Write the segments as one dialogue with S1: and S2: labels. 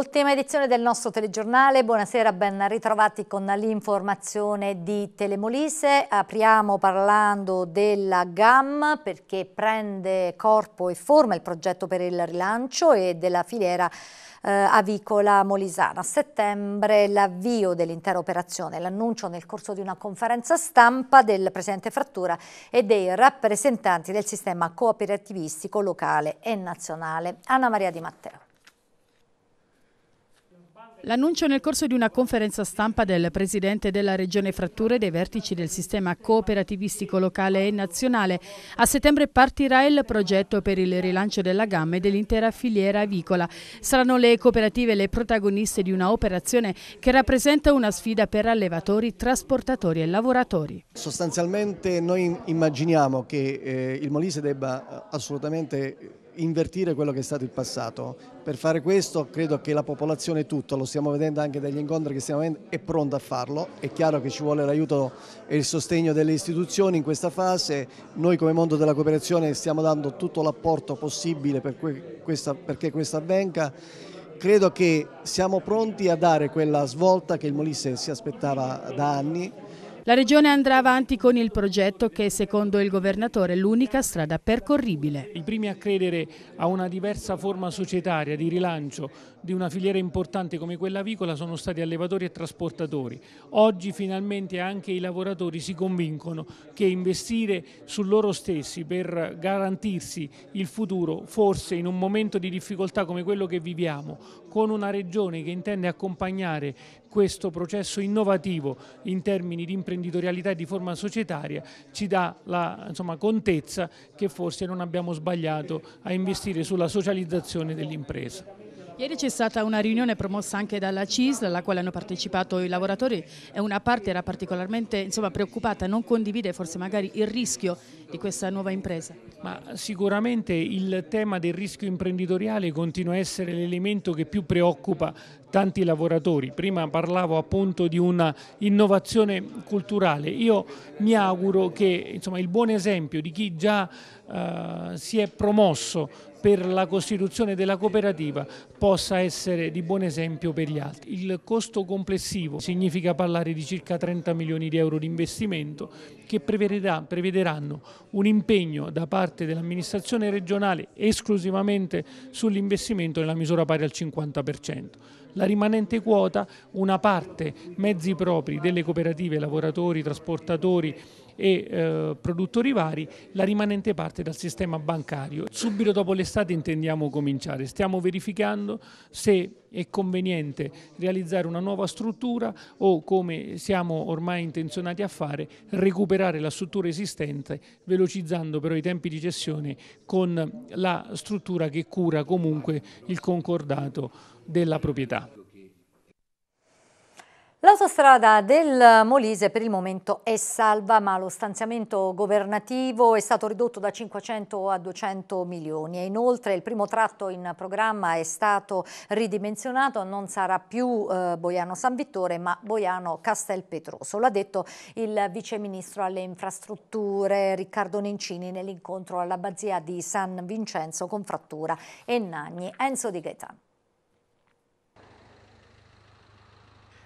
S1: Ultima edizione del nostro telegiornale, buonasera, ben ritrovati con l'informazione di Telemolise. Apriamo parlando della GAM perché prende corpo e forma il progetto per il rilancio e della filiera eh, avicola molisana. A settembre l'avvio dell'intera operazione, l'annuncio nel corso di una conferenza stampa del Presidente Frattura e dei rappresentanti del sistema cooperativistico locale e nazionale. Anna Maria Di Matteo. L'annuncio nel corso di una conferenza stampa del Presidente della Regione Fratture dei vertici del sistema cooperativistico locale e nazionale. A settembre partirà il progetto per il rilancio della
S2: gamma e dell'intera filiera avicola. Saranno le cooperative le protagoniste di una operazione che rappresenta una sfida per allevatori, trasportatori e lavoratori. Sostanzialmente
S3: noi immaginiamo che eh, il Molise debba assolutamente invertire quello che è stato il passato. Per fare questo credo che la popolazione tutta, lo stiamo vedendo anche dagli incontri che stiamo avendo, è pronta a farlo. È chiaro che ci vuole l'aiuto e il sostegno delle istituzioni in questa fase. Noi come mondo della cooperazione stiamo dando tutto l'apporto possibile per questa, perché questo avvenga. Credo che siamo pronti a dare quella svolta che il Molise si aspettava da anni
S1: la Regione andrà avanti con il progetto che secondo il governatore è l'unica strada percorribile. I primi a credere a
S4: una diversa forma societaria di rilancio di una filiera importante come quella avicola sono stati allevatori e trasportatori. Oggi finalmente anche i lavoratori si convincono che investire su loro stessi per garantirsi il futuro, forse in un momento di difficoltà come quello che viviamo, con una regione che intende accompagnare questo processo innovativo in termini di imprenditorialità e di forma societaria ci dà la insomma, contezza che forse non abbiamo sbagliato a investire sulla socializzazione dell'impresa.
S1: Ieri c'è stata una riunione promossa anche dalla CISL alla
S2: quale hanno partecipato i lavoratori e una parte era particolarmente insomma, preoccupata, non condivide forse magari il rischio di questa nuova impresa?
S4: Ma sicuramente il tema del rischio imprenditoriale continua a essere l'elemento che più preoccupa tanti lavoratori. Prima parlavo appunto di una innovazione culturale. Io mi auguro che insomma, il buon esempio di chi già eh, si è promosso per la costituzione della cooperativa possa essere di buon esempio per gli altri. Il costo complessivo significa parlare di circa 30 milioni di euro di investimento che prevederanno un impegno da parte dell'amministrazione regionale esclusivamente sull'investimento nella misura pari al 50%. La rimanente quota, una parte mezzi propri delle cooperative, lavoratori, trasportatori, e eh, produttori vari, la rimanente parte dal sistema bancario. Subito dopo l'estate intendiamo cominciare, stiamo verificando se è conveniente realizzare una nuova struttura o come siamo ormai intenzionati a fare recuperare la struttura esistente velocizzando però i tempi di gestione con la struttura che cura comunque il concordato della proprietà.
S1: L'autostrada del Molise per il momento è salva, ma lo stanziamento governativo è stato ridotto da 500 a 200 milioni e inoltre il primo tratto in programma è stato ridimensionato, non sarà più eh, Boiano-San Vittore ma Boiano-Castelpetroso. Lo ha detto il viceministro alle infrastrutture Riccardo Nencini nell'incontro all'abbazia di San Vincenzo con Frattura e Nagni. Enzo Di Gaetano.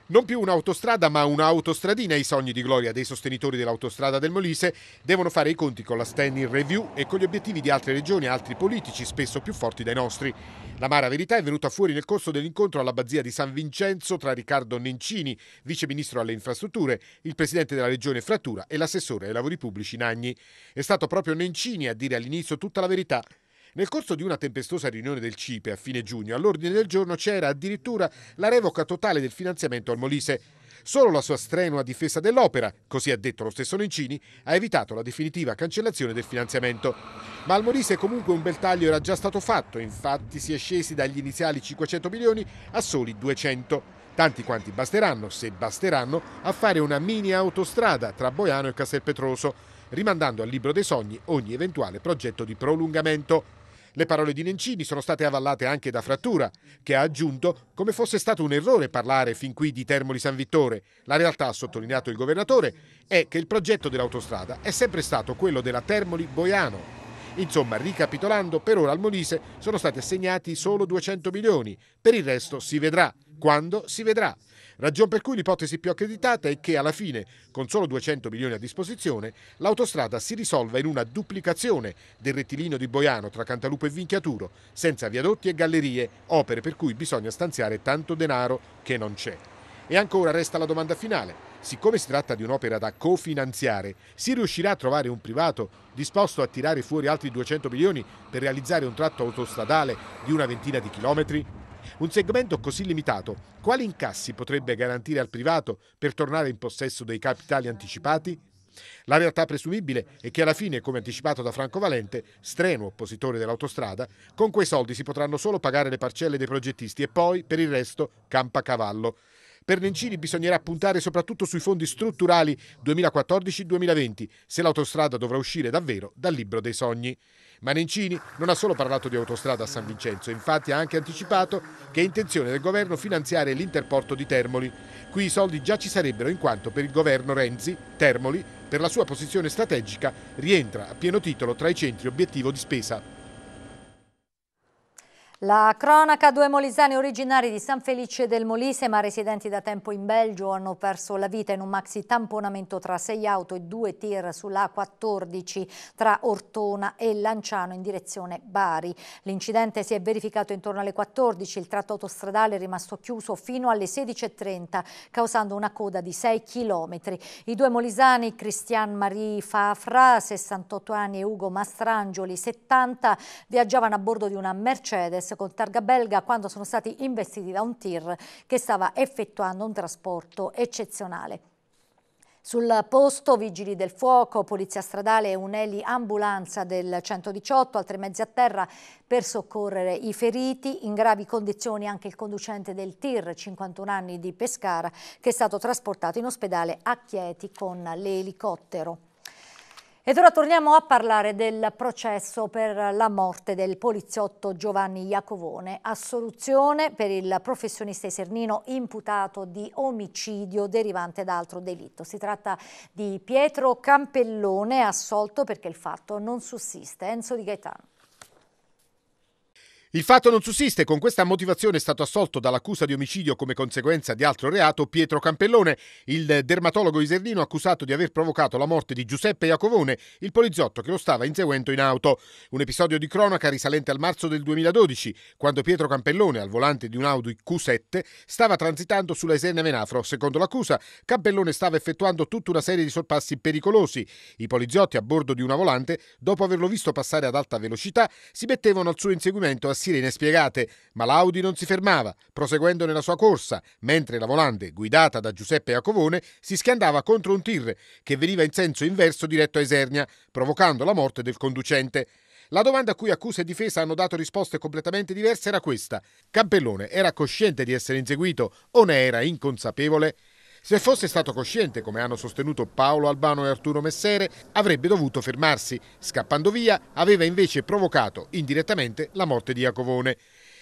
S5: Non più un'autostrada, ma un'autostradina. I sogni di gloria dei sostenitori dell'autostrada del Molise devono fare i conti con la standing review e con gli obiettivi di altre regioni e altri politici, spesso più forti dai nostri. La L'amara verità è venuta fuori nel corso dell'incontro all'abbazia di San Vincenzo tra Riccardo Nencini, vice ministro alle infrastrutture, il presidente della regione Frattura e l'assessore ai lavori pubblici Nagni. È stato proprio Nencini a dire all'inizio tutta la verità nel corso di una tempestosa riunione del CIPE a fine giugno, all'ordine del giorno c'era addirittura la revoca totale del finanziamento al Molise. Solo la sua strenua difesa dell'opera, così ha detto lo stesso Nencini, ha evitato la definitiva cancellazione del finanziamento. Ma al Molise comunque un bel taglio era già stato fatto, infatti si è scesi dagli iniziali 500 milioni a soli 200. Tanti quanti basteranno, se basteranno, a fare una mini autostrada tra Boiano e Castelpetroso, rimandando al libro dei sogni ogni eventuale progetto di prolungamento. Le parole di Nencini sono state avallate anche da Frattura, che ha aggiunto come fosse stato un errore parlare fin qui di Termoli San Vittore. La realtà, ha sottolineato il governatore, è che il progetto dell'autostrada è sempre stato quello della Termoli Boiano. Insomma, ricapitolando, per ora al Molise sono stati assegnati solo 200 milioni, per il resto si vedrà, quando si vedrà. Ragion per cui l'ipotesi più accreditata è che alla fine, con solo 200 milioni a disposizione, l'autostrada si risolva in una duplicazione del rettilineo di Boiano tra Cantalupo e Vinchiaturo, senza viadotti e gallerie, opere per cui bisogna stanziare tanto denaro che non c'è. E ancora resta la domanda finale. Siccome si tratta di un'opera da cofinanziare, si riuscirà a trovare un privato disposto a tirare fuori altri 200 milioni per realizzare un tratto autostradale di una ventina di chilometri? Un segmento così limitato, quali incassi potrebbe garantire al privato per tornare in possesso dei capitali anticipati? La realtà presumibile è che alla fine, come anticipato da Franco Valente, strenuo oppositore dell'autostrada, con quei soldi si potranno solo pagare le parcelle dei progettisti e poi, per il resto, campa cavallo. Per Nencini bisognerà puntare soprattutto sui fondi strutturali 2014-2020, se l'autostrada dovrà uscire davvero dal libro dei sogni. Ma Nencini non ha solo parlato di autostrada a San Vincenzo, infatti ha anche anticipato che è intenzione del governo finanziare l'interporto di Termoli. Qui i soldi già ci sarebbero in quanto per il governo Renzi, Termoli, per la sua posizione strategica, rientra a pieno titolo tra i centri obiettivo di spesa.
S1: La cronaca, due molisani originari di San Felice del Molise ma residenti da tempo in Belgio hanno perso la vita in un maxi tamponamento tra sei auto e due tir sulla A14 tra Ortona e Lanciano in direzione Bari. L'incidente si è verificato intorno alle 14, il tratto autostradale è rimasto chiuso fino alle 16.30 causando una coda di 6 km. I due molisani Cristian Marie Fafra, 68 anni e Ugo Mastrangioli, 70, viaggiavano a bordo di una Mercedes Express con targa belga quando sono stati investiti da un tir che stava effettuando un trasporto eccezionale. Sul posto vigili del fuoco, polizia stradale e un'eli ambulanza del 118, altri mezzi a terra per soccorrere i feriti. In gravi condizioni anche il conducente del TIR, 51 anni di Pescara, che è stato trasportato in ospedale a Chieti con l'elicottero. Ed ora torniamo a parlare del processo per la morte del poliziotto Giovanni Iacovone, assoluzione per il professionista Esernino imputato di omicidio derivante da altro delitto. Si tratta di Pietro Campellone assolto perché il fatto non sussiste. Enzo Di Gaetano.
S5: Il fatto non sussiste, con questa motivazione è stato assolto dall'accusa di omicidio come conseguenza di altro reato Pietro Campellone, il dermatologo isernino accusato di aver provocato la morte di Giuseppe Iacovone, il poliziotto che lo stava inseguendo in auto. Un episodio di cronaca risalente al marzo del 2012, quando Pietro Campellone, al volante di un Audi Q7, stava transitando sulla Esena Menafro. Secondo l'accusa, Campellone stava effettuando tutta una serie di sorpassi pericolosi. I poliziotti a bordo di una volante, dopo averlo visto passare ad alta velocità, si mettevano al suo inseguimento a sirene spiegate, ma l'Audi non si fermava, proseguendo nella sua corsa, mentre la volante, guidata da Giuseppe Acovone, si schiandava contro un tir che veniva in senso inverso diretto a Esernia, provocando la morte del conducente. La domanda a cui accusa e difesa hanno dato risposte completamente diverse era questa. Campellone era cosciente di essere inseguito o ne era inconsapevole? Se fosse stato cosciente, come hanno sostenuto Paolo Albano e Arturo Messere, avrebbe dovuto fermarsi. Scappando via, aveva invece provocato indirettamente la morte di Iacovone.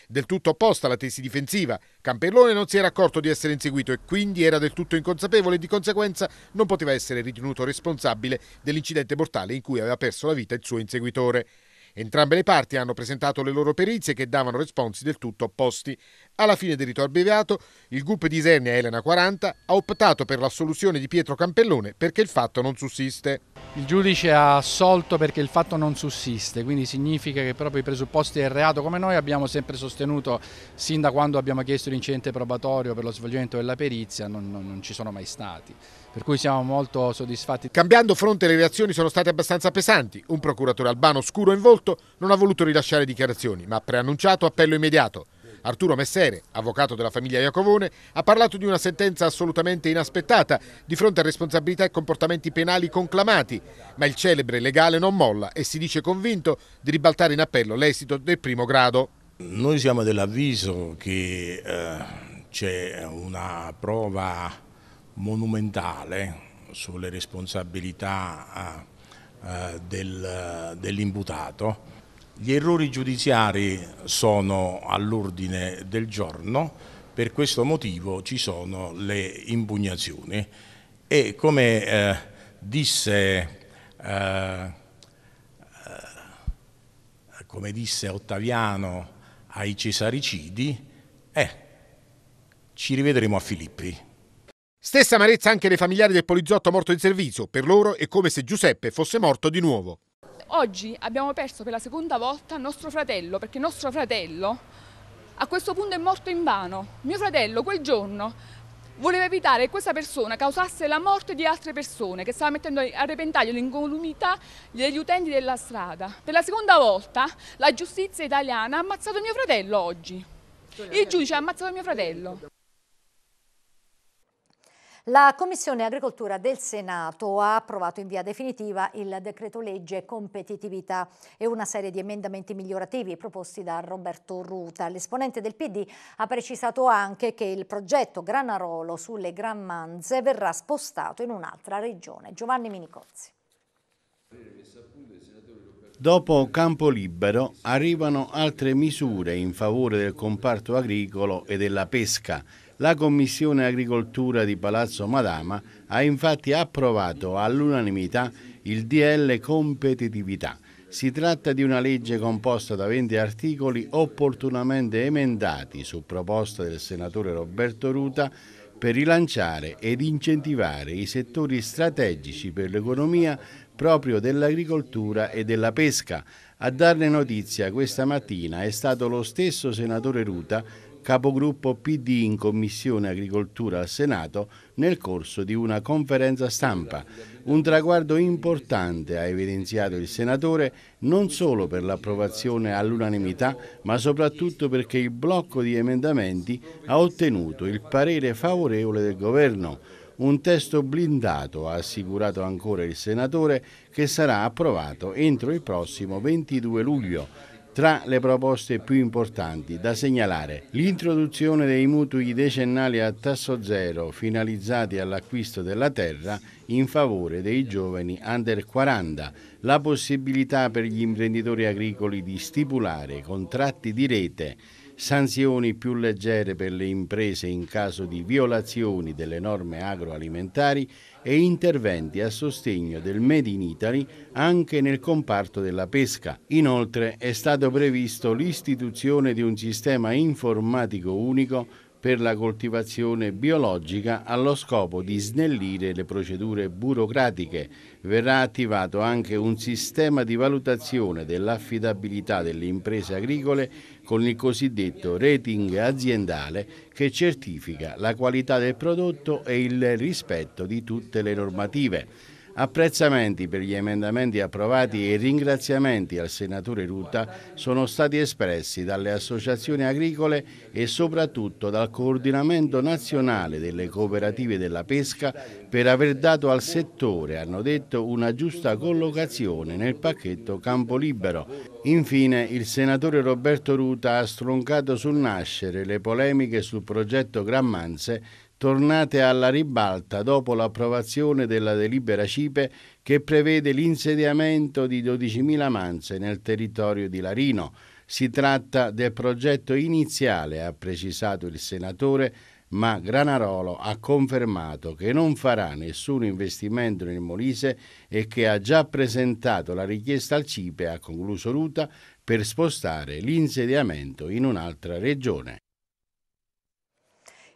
S5: Del tutto opposta alla tesi difensiva, Campellone non si era accorto di essere inseguito e quindi era del tutto inconsapevole e di conseguenza non poteva essere ritenuto responsabile dell'incidente mortale in cui aveva perso la vita il suo inseguitore. Entrambe le parti hanno presentato le loro perizie che davano responsi del tutto opposti. Alla fine del rito abbreviato, il GUP di Isernia Elena 40 ha optato per l'assoluzione di Pietro Campellone perché il fatto non sussiste. Il
S3: giudice ha assolto perché il fatto non sussiste, quindi significa che proprio i presupposti del reato, come noi abbiamo sempre sostenuto sin da quando abbiamo chiesto l'incidente probatorio per lo svolgimento della perizia, non, non, non ci sono mai stati. Per cui siamo molto soddisfatti. Cambiando fronte le reazioni
S5: sono state abbastanza pesanti. Un procuratore albano scuro in volto non ha voluto rilasciare dichiarazioni, ma ha preannunciato appello immediato. Arturo Messere, avvocato della famiglia Iacovone, ha parlato di una sentenza assolutamente inaspettata di fronte a responsabilità e comportamenti penali conclamati, ma il celebre legale non molla e si dice convinto di ribaltare in appello l'esito del primo grado.
S3: Noi siamo dell'avviso che eh, c'è una prova monumentale sulle responsabilità eh, del, dell'imputato gli errori giudiziari sono all'ordine del giorno, per questo motivo ci sono le impugnazioni e come eh, disse eh, eh come disse Ottaviano ai Cesaricidi, eh, ci rivedremo a Filippi.
S5: Stessa amarezza anche dei familiari del poliziotto morto in servizio, per loro è come se Giuseppe fosse morto di nuovo.
S2: Oggi abbiamo perso per la seconda volta nostro fratello, perché nostro fratello a questo punto è morto in vano. Mio fratello quel giorno voleva evitare che questa persona causasse la morte di altre persone che stava mettendo a repentaglio l'incolumità degli utenti della strada. Per la seconda volta la giustizia italiana ha ammazzato mio fratello oggi. Il giudice ha ammazzato mio fratello.
S1: La Commissione Agricoltura del Senato ha approvato in via definitiva il decreto legge competitività e una serie di emendamenti migliorativi proposti da Roberto Ruta. L'esponente del PD ha precisato anche che il progetto Granarolo sulle Gran Manze verrà spostato in un'altra regione. Giovanni Minicozzi.
S3: Dopo Campo Libero arrivano altre misure in favore del comparto agricolo e della pesca la Commissione Agricoltura di Palazzo Madama ha infatti approvato all'unanimità il DL Competitività. Si tratta di una legge composta da 20 articoli opportunamente emendati su proposta del senatore Roberto Ruta per rilanciare ed incentivare i settori strategici per l'economia proprio dell'agricoltura e della pesca. A darne notizia questa mattina è stato lo stesso senatore Ruta capogruppo PD in Commissione Agricoltura al Senato, nel corso di una conferenza stampa. Un traguardo importante, ha evidenziato il senatore, non solo per l'approvazione all'unanimità, ma soprattutto perché il blocco di emendamenti ha ottenuto il parere favorevole del Governo. Un testo blindato, ha assicurato ancora il senatore, che sarà approvato entro il prossimo 22 luglio tra le proposte più importanti da segnalare, l'introduzione dei mutui decennali a tasso zero finalizzati all'acquisto della terra in favore dei giovani under 40, la possibilità per gli imprenditori agricoli di stipulare contratti di rete sanzioni più leggere per le imprese in caso di violazioni delle norme agroalimentari e interventi a sostegno del Made in Italy anche nel comparto della pesca. Inoltre è stato previsto l'istituzione di un sistema informatico unico per la coltivazione biologica allo scopo di snellire le procedure burocratiche. Verrà attivato anche un sistema di valutazione dell'affidabilità delle imprese agricole con il cosiddetto rating aziendale che certifica la qualità del prodotto e il rispetto di tutte le normative. Apprezzamenti per gli emendamenti approvati e ringraziamenti al senatore Ruta sono stati espressi dalle associazioni agricole e soprattutto dal coordinamento nazionale delle cooperative della pesca per aver dato al settore, hanno detto, una giusta collocazione nel pacchetto Campo Libero. Infine il senatore Roberto Ruta ha stroncato sul nascere le polemiche sul progetto Grammanze tornate alla ribalta dopo l'approvazione della delibera CIPE che prevede l'insediamento di 12.000 manze nel territorio di Larino. Si tratta del progetto iniziale, ha precisato il senatore, ma Granarolo ha confermato che non farà nessun investimento nel Molise e che ha già presentato la richiesta al CIPE, ha concluso Ruta, per spostare l'insediamento in un'altra regione.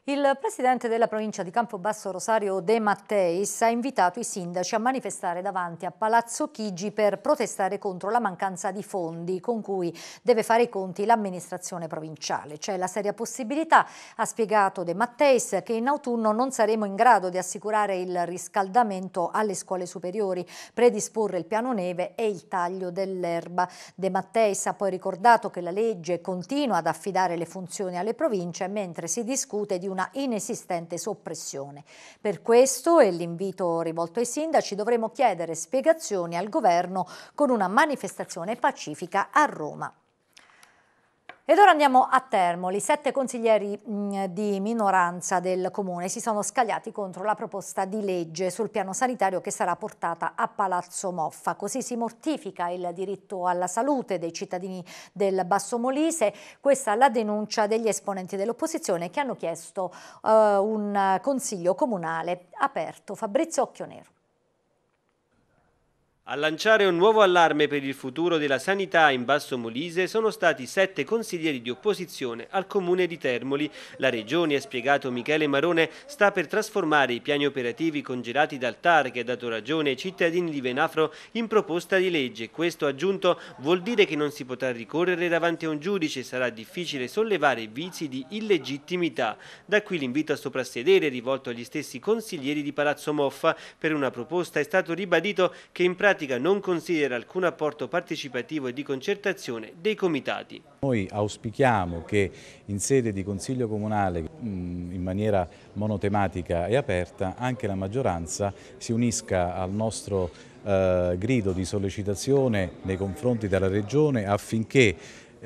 S1: Il presidente della provincia di Campobasso Rosario De Matteis ha invitato i sindaci a manifestare davanti a Palazzo Chigi per protestare contro la mancanza di fondi con cui deve fare i conti l'amministrazione provinciale. C'è la seria possibilità, ha spiegato De Matteis, che in autunno non saremo in grado di assicurare il riscaldamento alle scuole superiori, predisporre il piano neve e il taglio dell'erba. De Matteis ha poi ricordato che la legge continua ad affidare le funzioni alle province mentre si discute di un una inesistente soppressione. Per questo, e l'invito rivolto ai sindaci, dovremo chiedere spiegazioni al governo con una manifestazione pacifica a Roma. Ed ora andiamo a Termoli. Sette consiglieri mm, di minoranza del comune si sono scagliati contro la proposta di legge sul piano sanitario che sarà portata a Palazzo Moffa. Così si mortifica il diritto alla salute dei cittadini del Basso Molise. Questa è la denuncia degli esponenti dell'opposizione che hanno chiesto uh, un consiglio comunale aperto. Fabrizio Occhionero.
S6: A lanciare un nuovo allarme per il futuro della sanità in Basso Molise sono stati sette consiglieri di opposizione al comune di Termoli. La regione, ha spiegato Michele Marone, sta per trasformare i piani operativi congelati dal TAR che ha dato ragione ai cittadini di Venafro in proposta di legge. Questo aggiunto vuol dire che non si potrà ricorrere davanti a un giudice e sarà difficile sollevare vizi di illegittimità. Da qui l'invito a soprassedere rivolto agli stessi consiglieri di Palazzo Moffa. Per una proposta è stato ribadito che in pratica pratica non considera alcun apporto partecipativo e di concertazione dei comitati.
S3: Noi auspichiamo che in sede di Consiglio Comunale, mm, in maniera monotematica e aperta, anche la maggioranza si unisca al nostro eh, grido di sollecitazione nei confronti della Regione affinché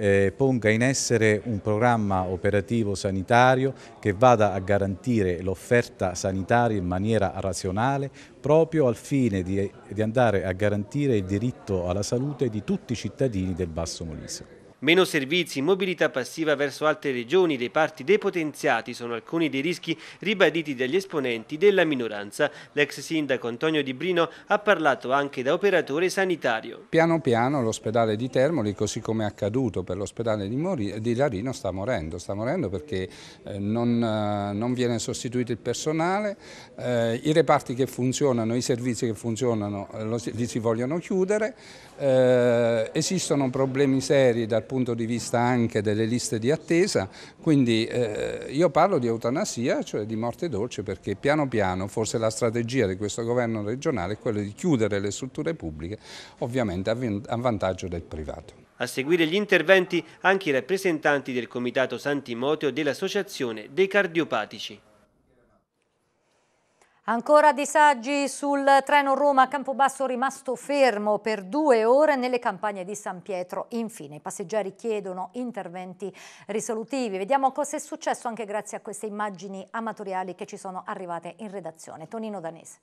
S3: eh, ponga in essere un programma operativo sanitario che vada a garantire l'offerta sanitaria in maniera razionale proprio al fine di, di andare a garantire il diritto alla salute di tutti i cittadini del Basso Molise.
S6: Meno servizi, mobilità passiva verso altre regioni, reparti depotenziati sono alcuni dei rischi ribaditi dagli esponenti della minoranza. L'ex sindaco Antonio Di Brino ha parlato anche da operatore sanitario.
S7: Piano piano l'ospedale di Termoli, così come è accaduto per l'ospedale di, di, Larino, sta morendo. Sta morendo perché eh, non, eh, non, viene sostituito il personale, eh, i reparti che funzionano, i servizi che funzionano eh, lo, li si vogliono chiudere, eh, esistono problemi seri dal punto di vista anche delle liste di attesa, quindi eh, io parlo di eutanasia, cioè di morte dolce, perché piano piano forse la strategia di questo governo regionale è quella di chiudere le strutture pubbliche, ovviamente a vantaggio del privato.
S6: A seguire gli interventi anche i rappresentanti del Comitato Sant'Imoteo dell'Associazione dei Cardiopatici.
S1: Ancora disagi sul treno Roma-Campobasso rimasto fermo per due ore nelle campagne di San Pietro. Infine i passeggeri chiedono interventi risolutivi. Vediamo cosa è successo anche grazie a queste immagini amatoriali che ci sono arrivate in redazione. Tonino Danese.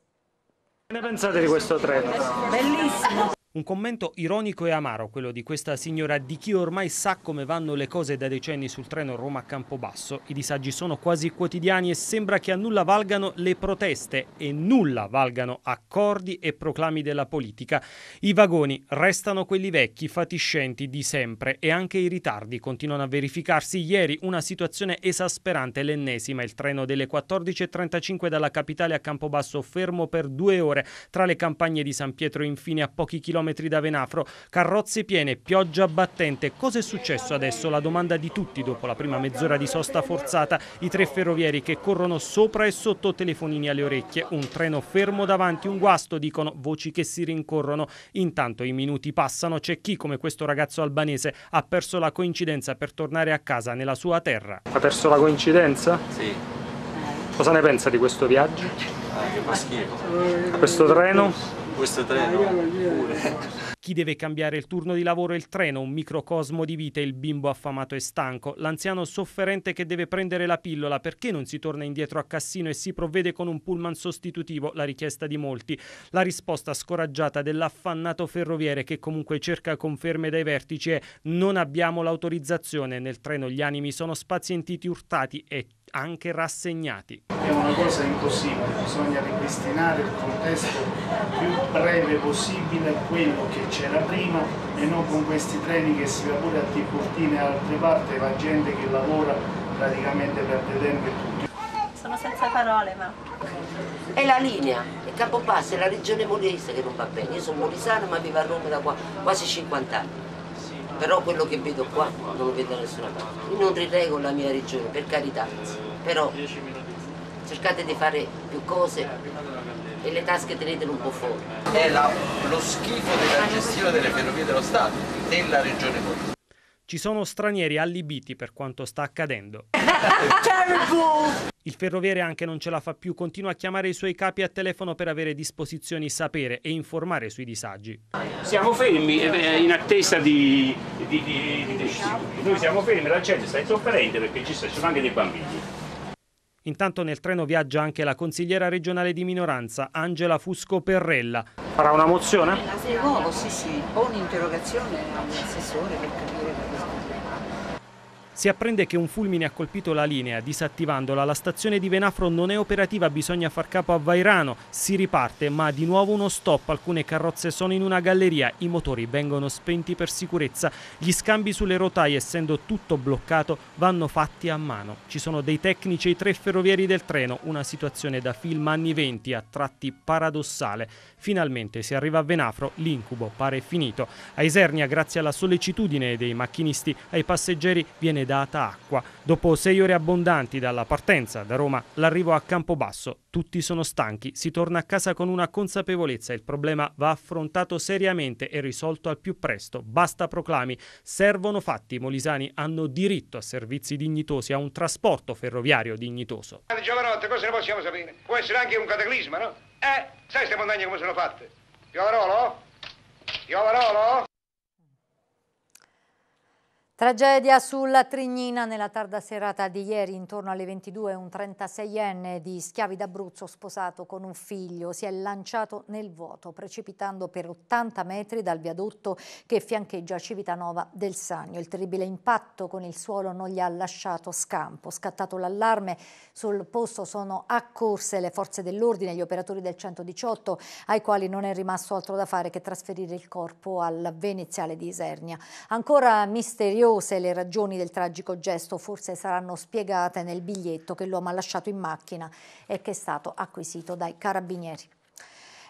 S8: Che ne pensate di questo treno?
S1: Bellissimo!
S8: Un commento ironico e amaro quello di questa signora di chi ormai sa come vanno le cose da decenni sul treno Roma Campobasso. I disagi sono quasi quotidiani e sembra che a nulla valgano le proteste e nulla valgano accordi e proclami della politica. I vagoni restano quelli vecchi, fatiscenti di sempre e anche i ritardi continuano a verificarsi. Ieri una situazione esasperante, l'ennesima, il treno delle 14.35 dalla capitale a Campobasso fermo per due ore tra le campagne di San Pietro infine a pochi chilometri km da Venafro, carrozze piene, pioggia battente. Cos'è successo adesso? La domanda di tutti dopo la prima mezz'ora di sosta forzata, i tre ferrovieri che corrono sopra e sotto telefonini alle orecchie, un treno fermo davanti, un guasto, dicono voci che si rincorrono. Intanto i minuti passano, c'è chi come questo ragazzo albanese ha perso la coincidenza per tornare a casa nella sua terra. Ha perso la coincidenza? Sì. Cosa ne pensa di questo viaggio?
S3: Ah, che maschile.
S8: Questo treno? questo treno
S3: pure.
S8: Chi deve cambiare il turno di lavoro e il treno, un microcosmo di vita, il bimbo affamato e stanco, l'anziano sofferente che deve prendere la pillola, perché non si torna indietro a Cassino e si provvede con un pullman sostitutivo, la richiesta di molti. La risposta scoraggiata dell'affannato ferroviere che comunque cerca conferme dai vertici è non abbiamo l'autorizzazione, nel treno gli animi sono spazientiti, urtati e anche rassegnati. È
S3: una cosa impossibile, bisogna ripristinare il contesto più breve possibile quello che c'era prima e non con questi treni che si va pure a Tiburtina e altre parti,
S1: la gente che lavora praticamente perde tempo e tutto.
S2: Sono senza parole ma...
S1: È la linea, il capopasso, è la regione molise che non va bene. Io sono molisana ma vivo a Roma da qua, quasi 50 anni però quello che vedo qua non lo vedo da nessuna parte. Io non rirego la mia regione, per carità, però cercate di fare più cose e le tasche tenetele un po' fuori. È la, lo schifo della gestione delle ferrovie dello Stato, della regione Molise.
S8: Ci sono stranieri allibiti per quanto sta accadendo. Il ferroviere anche non ce la fa più, continua a chiamare i suoi capi a telefono per avere disposizioni sapere e informare sui disagi.
S4: Siamo fermi eh, in attesa di, di, di, di decisioni. Noi siamo fermi, la gente sta in sofferente perché ci sono anche dei bambini.
S8: Intanto nel treno viaggia anche la consigliera regionale di minoranza, Angela Fusco Perrella. Farà una mozione?
S6: Sì, sì, o un'interrogazione all'assessore per capire
S8: si apprende che un fulmine ha colpito la linea, disattivandola. La stazione di Venafro non è operativa, bisogna far capo a Vairano. Si riparte, ma di nuovo uno stop. Alcune carrozze sono in una galleria, i motori vengono spenti per sicurezza. Gli scambi sulle rotaie, essendo tutto bloccato, vanno fatti a mano. Ci sono dei tecnici e tre ferrovieri del treno, una situazione da film anni 20, a tratti paradossale. Finalmente si arriva a Venafro, l'incubo pare finito. A Isernia, grazie alla sollecitudine dei macchinisti, ai passeggeri viene data acqua. Dopo sei ore abbondanti dalla partenza da Roma, l'arrivo a Campobasso, tutti sono stanchi, si torna a casa con una consapevolezza, il problema va affrontato seriamente e risolto al più presto. Basta proclami, servono fatti, i molisani hanno diritto a servizi dignitosi, a un trasporto ferroviario dignitoso.
S7: Giovanotte, cosa ne possiamo sapere?
S5: Può essere anche un cataclisma, no? Eh, sai queste montagne come sono fatte? Piovarolo? Piovarolo?
S1: Tragedia sulla Trignina nella tarda serata di ieri, intorno alle 22, un 36enne di Schiavi d'Abruzzo sposato con un figlio si è lanciato nel vuoto, precipitando per 80 metri dal viadotto che fiancheggia Civitanova del Sannio. Il terribile impatto con il suolo non gli ha lasciato scampo. Scattato l'allarme, sul posto sono accorse le forze dell'ordine, gli operatori del 118, ai quali non è rimasto altro da fare che trasferire il corpo al veneziale di Isernia. Ancora misterioso Numerose le ragioni del tragico gesto forse saranno spiegate nel biglietto che l'uomo ha lasciato in macchina e che è stato acquisito dai carabinieri.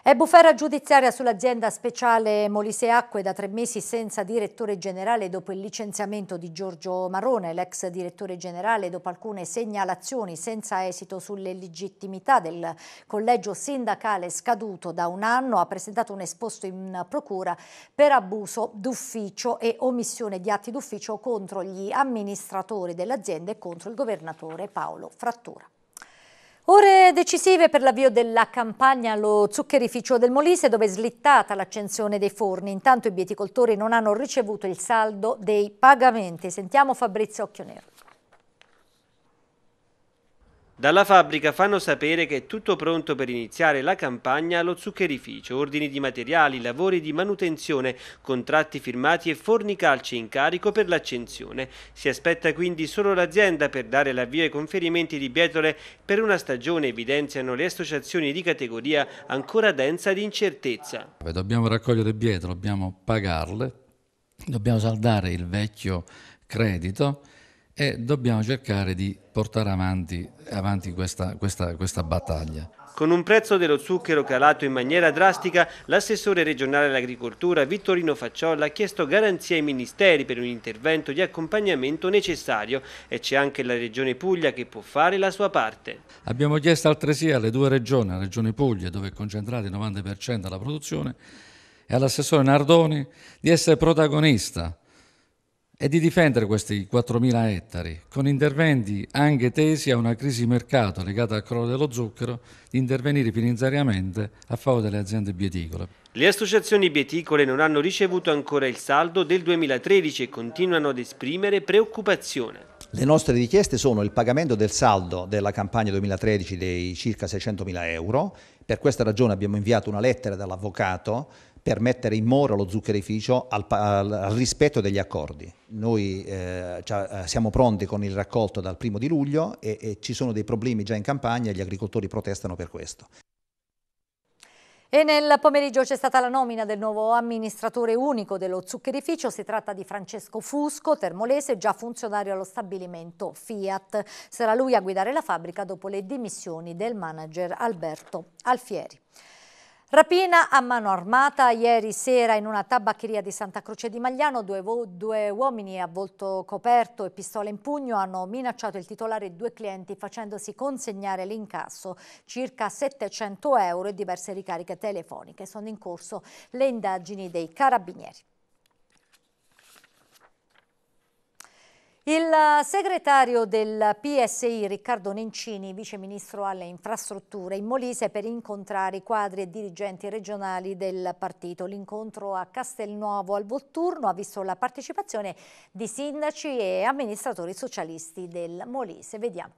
S1: È bufera giudiziaria sull'azienda speciale Molise Acque da tre mesi senza direttore generale dopo il licenziamento di Giorgio Marone, l'ex direttore generale, dopo alcune segnalazioni senza esito sulle legittimità del collegio sindacale scaduto da un anno, ha presentato un esposto in procura per abuso d'ufficio e omissione di atti d'ufficio contro gli amministratori dell'azienda e contro il governatore Paolo Frattura. Ore decisive per l'avvio della campagna allo zuccherificio del Molise dove è slittata l'accensione dei forni. Intanto i bieticoltori non hanno ricevuto il saldo dei pagamenti. Sentiamo Fabrizio Occhionero.
S6: Dalla fabbrica fanno sapere che è tutto pronto per iniziare la campagna allo zuccherificio, ordini di materiali, lavori di manutenzione, contratti firmati e fornicalci in carico per l'accensione. Si aspetta quindi solo l'azienda per dare l'avvio ai conferimenti di bietole per una stagione, evidenziano le associazioni di categoria ancora densa di incertezza.
S3: Dobbiamo raccogliere bietole, dobbiamo pagarle, dobbiamo saldare il vecchio credito e dobbiamo cercare di portare avanti, avanti questa, questa, questa battaglia.
S6: Con un prezzo dello zucchero calato in maniera drastica, l'assessore regionale all'agricoltura Vittorino Facciolla ha chiesto garanzie ai ministeri per un intervento di accompagnamento necessario e c'è anche la regione Puglia che può fare la sua parte.
S7: Abbiamo chiesto altresì alle
S3: due regioni, alla regione Puglia dove è concentrata il 90% della produzione e all'assessore Nardoni di essere protagonista e di difendere questi 4.000 ettari con interventi anche tesi a una crisi di mercato legata al crollo dello zucchero,
S7: di intervenire finanziariamente a favore delle aziende bieticole.
S6: Le associazioni bieticole non hanno ricevuto ancora il saldo del 2013 e continuano ad esprimere preoccupazione. Le nostre richieste sono il pagamento del saldo della campagna 2013 dei circa 600.000 euro, per questa ragione abbiamo inviato una lettera dall'avvocato per mettere in mora lo zuccherificio al, al, al rispetto degli accordi. Noi eh, eh, siamo pronti con il raccolto dal primo di luglio e, e ci sono dei problemi già in campagna e gli agricoltori protestano per questo.
S1: E nel pomeriggio c'è stata la nomina del nuovo amministratore unico dello zuccherificio, si tratta di Francesco Fusco, termolese, già funzionario allo stabilimento Fiat. Sarà lui a guidare la fabbrica dopo le dimissioni del manager Alberto Alfieri. Rapina a mano armata ieri sera in una tabaccheria di Santa Croce di Magliano, due, due, uomini a volto coperto e pistola in pugno hanno minacciato il titolare e due clienti facendosi consegnare l'incasso, circa 700 euro e diverse ricariche telefoniche. Sono in corso le indagini dei carabinieri. Il segretario del PSI Riccardo Nencini, viceministro alle infrastrutture in Molise per incontrare i quadri e dirigenti regionali del partito. L'incontro a Castelnuovo al Volturno ha visto la partecipazione di sindaci e amministratori socialisti del Molise. Vediamo.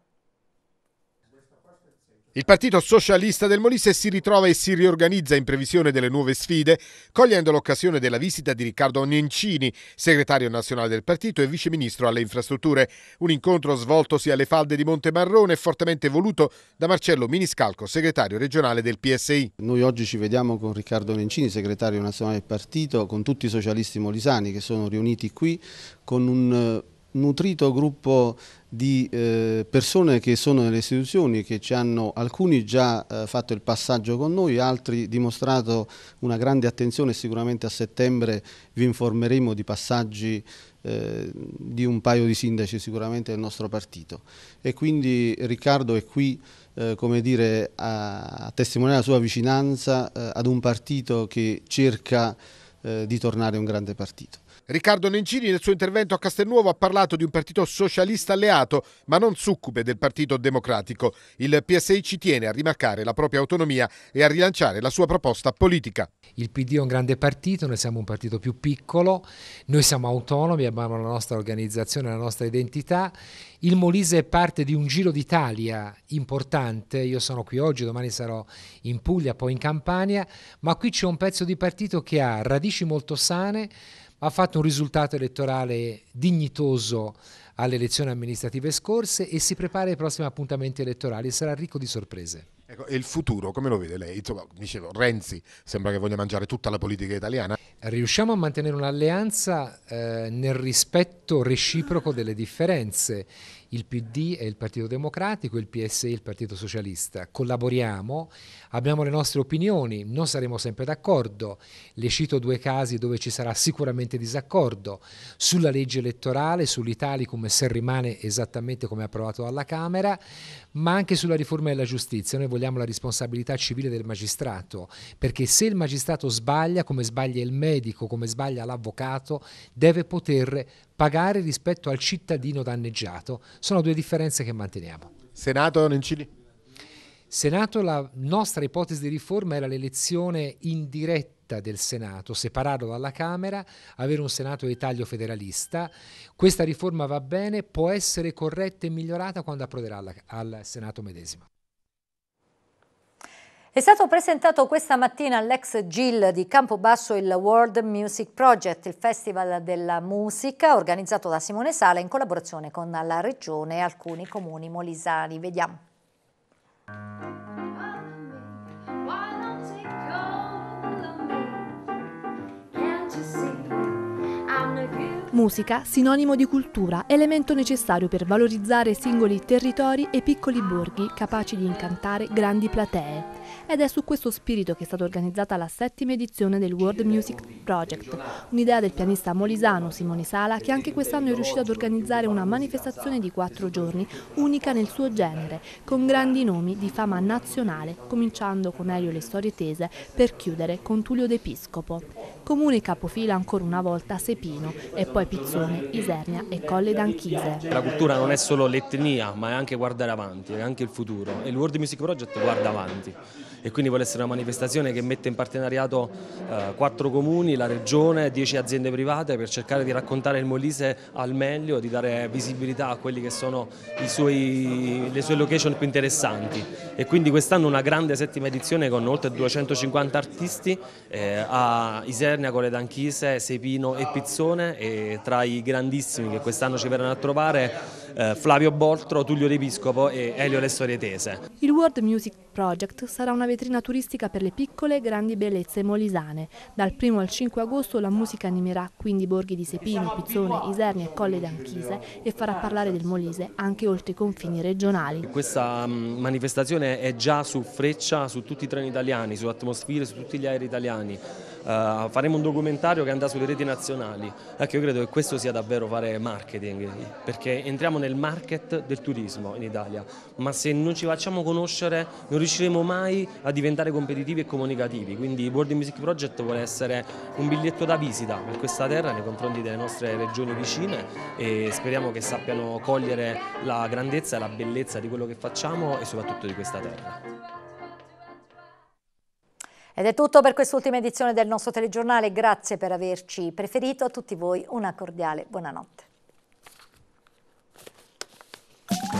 S5: Il Partito Socialista del Molise si ritrova e si riorganizza in previsione delle nuove sfide, cogliendo l'occasione della visita di Riccardo Nencini, segretario nazionale del partito e viceministro alle infrastrutture. Un incontro svoltosi alle falde di Monte Marrone, fortemente voluto da Marcello Miniscalco,
S3: segretario regionale del PSI. Noi oggi ci vediamo con Riccardo Nencini, segretario nazionale del partito, con tutti i socialisti molisani che sono riuniti qui con un eh, nutrito gruppo di eh, persone che sono nelle istituzioni, che ci hanno alcuni già eh, fatto il passaggio con noi, altri dimostrato una grande attenzione, sicuramente a settembre vi informeremo di passaggi eh, di un paio di sindaci sicuramente del nostro partito e quindi Riccardo è qui eh, come dire, a, a, testimoniare la sua vicinanza eh, ad un partito che cerca eh, di tornare un grande partito.
S5: Riccardo Nencini nel suo intervento a Castelnuovo ha parlato di un partito socialista alleato, ma non succube del Partito Democratico. Il PSI ci tiene a rimarcare la propria autonomia e a rilanciare la
S7: sua proposta politica. Il PD è un grande partito, noi siamo un partito più piccolo, noi siamo autonomi, abbiamo la nostra organizzazione, la nostra identità. Il Molise è parte di un giro d'Italia importante, io sono qui oggi, domani sarò in Puglia, poi in Campania, ma qui c'è un pezzo di partito che ha radici molto sane, ha fatto un risultato elettorale dignitoso alle elezioni amministrative scorse e si prepara ai prossimi appuntamenti elettorali e sarà ricco di sorprese. Ecco, e il futuro, come lo vede lei? Insomma, dicevo, Renzi sembra che voglia mangiare tutta la politica italiana. Riusciamo a mantenere un'alleanza eh, nel rispetto reciproco delle differenze il PD e il Partito Democratico, il PSI e il Partito Socialista. Collaboriamo, abbiamo le nostre opinioni, non saremo sempre d'accordo. Le cito due casi dove ci sarà sicuramente disaccordo. Sulla legge elettorale, sull'Italicum se rimane esattamente come approvato dalla Camera, ma anche sulla riforma della giustizia. Noi vogliamo la responsabilità civile del magistrato, perché se il magistrato sbaglia, come sbaglia il medico, come sbaglia l'avvocato, deve poter pagare rispetto al cittadino danneggiato. Sono due differenze che manteniamo. Senato Nencini. Senato, la nostra ipotesi di riforma era l'elezione indiretta del Senato, separarlo dalla Camera, avere un Senato di taglio federalista. Questa riforma va bene, può essere corretta e migliorata quando approderà al Senato medesimo.
S1: È stato presentato questa mattina all'ex GIL di Campobasso il World Music Project, il festival della musica organizzato da Simone Sala in collaborazione con la regione e alcuni comuni molisani. Vediamo.
S2: Musica, sinonimo di cultura, elemento necessario per valorizzare singoli territori e piccoli borghi capaci di incantare grandi platee. Ed è su questo spirito che è stata organizzata la settima edizione del World Music Project, un'idea del pianista molisano Simone Sala che anche quest'anno è riuscito ad organizzare una manifestazione di quattro giorni, unica nel suo genere, con grandi nomi di fama nazionale, cominciando con Elio Le Storie Tese per chiudere con Tullio De Piscopo. Comune capofila ancora una volta Sepino e poi Pizzone, Isernia e Colle d'Anchise. La
S9: cultura non è solo l'etnia ma è anche guardare avanti, è anche il futuro e il World Music Project guarda avanti e quindi vuole essere una manifestazione che mette in partenariato eh, quattro eh, comuni, la regione, dieci aziende private per cercare di raccontare il Molise al meglio, di dare visibilità a quelle che sono suoi, le sue location più interessanti e quindi quest'anno una grande settima edizione con oltre 250 artisti eh, a Isernia, Colle d'Anchise, Sepino e Pizzone e tra i grandissimi che quest'anno ci verranno a trovare eh, Flavio Boltro, Tullio De Piscopo e Elio Lessore Tese.
S2: Il World Music Project sarà una vetrina turistica per le piccole e grandi bellezze molisane. Dal 1 al 5 agosto la musica animerà quindi borghi di Sepino, Pizzone, Isernia e Colle d'Anchise e farà parlare del Molise anche oltre i confini regionali.
S9: Questa mm, manifestazione è già su freccia su tutti i treni italiani, su atmosfere, su tutti gli aerei italiani. Uh, faremo un documentario che andrà sulle reti nazionali. Ecco, io credo che questo sia davvero fare marketing, perché entriamo nel market del turismo in Italia, ma se non ci facciamo conoscere non riusciremo mai a diventare competitivi e comunicativi, quindi il World Music Project vuole essere un biglietto da visita per questa terra nei confronti delle nostre regioni vicine e speriamo che sappiano cogliere la grandezza e la bellezza di quello che facciamo e soprattutto di questa terra.
S1: Ed è tutto per quest'ultima edizione del nostro telegiornale, grazie per averci preferito, a tutti voi una cordiale buonanotte. Thank you.